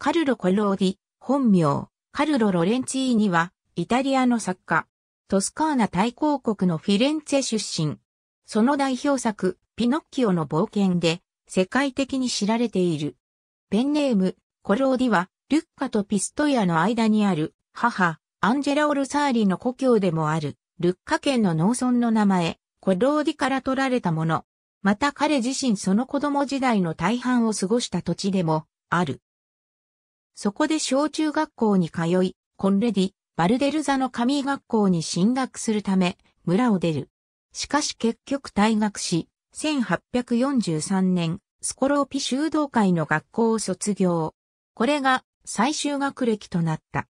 カルロ・コローディ、本名、カルロ・ロレンチーニは、イタリアの作家、トスカーナ大公国のフィレンツェ出身。その代表作、ピノッキオの冒険で、世界的に知られている。ペンネーム、コローディは、ルッカとピストイアの間にある、母、アンジェラ・オルサーリの故郷でもある、ルッカ県の農村の名前、コローディから取られたもの。また彼自身その子供時代の大半を過ごした土地でも、ある。そこで小中学校に通い、コンレディ、バルデルザの神学校に進学するため、村を出る。しかし結局退学し、1843年、スコローピ修道会の学校を卒業。これが最終学歴となった。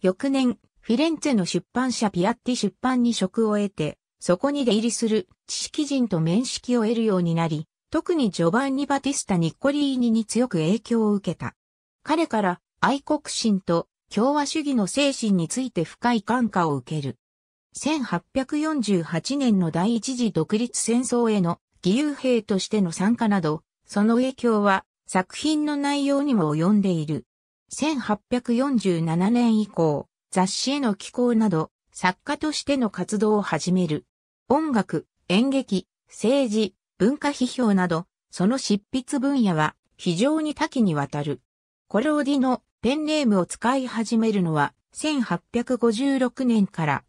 翌年、フィレンツェの出版社ピアッティ出版に職を得て、そこに出入りする知識人と面識を得るようになり、特にジョバンニ・バティスタ・ニッコリーニに強く影響を受けた。彼から愛国心と共和主義の精神について深い感化を受ける。1848年の第一次独立戦争への義勇兵としての参加など、その影響は作品の内容にも及んでいる。1847年以降、雑誌への寄稿など、作家としての活動を始める。音楽、演劇、政治、文化批評など、その執筆分野は非常に多岐にわたる。コローディのペンネームを使い始めるのは1856年から。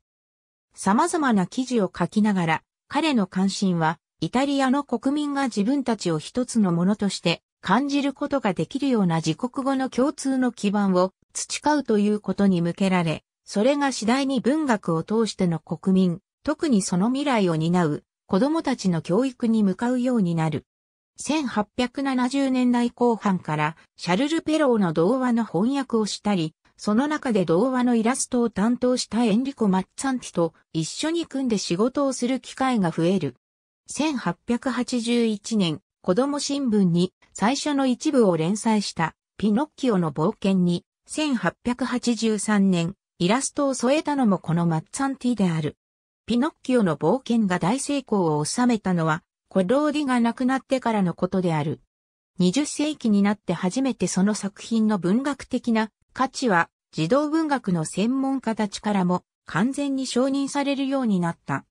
様々な記事を書きながら、彼の関心は、イタリアの国民が自分たちを一つのものとして感じることができるような自国語の共通の基盤を培うということに向けられ、それが次第に文学を通しての国民、特にその未来を担う子供たちの教育に向かうようになる。1870年代後半からシャルル・ペローの童話の翻訳をしたり、その中で童話のイラストを担当したエンリコ・マッツァンティと一緒に組んで仕事をする機会が増える。1881年、子供新聞に最初の一部を連載したピノッキオの冒険に、1883年、イラストを添えたのもこのマッツァンティである。ピノッキオの冒険が大成功を収めたのは、コローディが亡くなってからのことである。20世紀になって初めてその作品の文学的な価値は児童文学の専門家たちからも完全に承認されるようになった。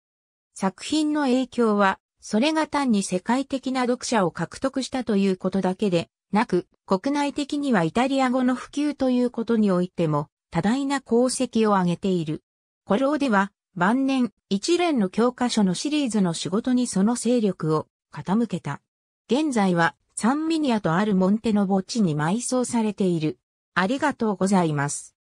作品の影響は、それが単に世界的な読者を獲得したということだけで、なく、国内的にはイタリア語の普及ということにおいても、多大な功績を挙げている。コローディは、晩年、一連の教科書のシリーズの仕事にその勢力を傾けた。現在は、サンミニアとあるモンテの墓地に埋葬されている。ありがとうございます。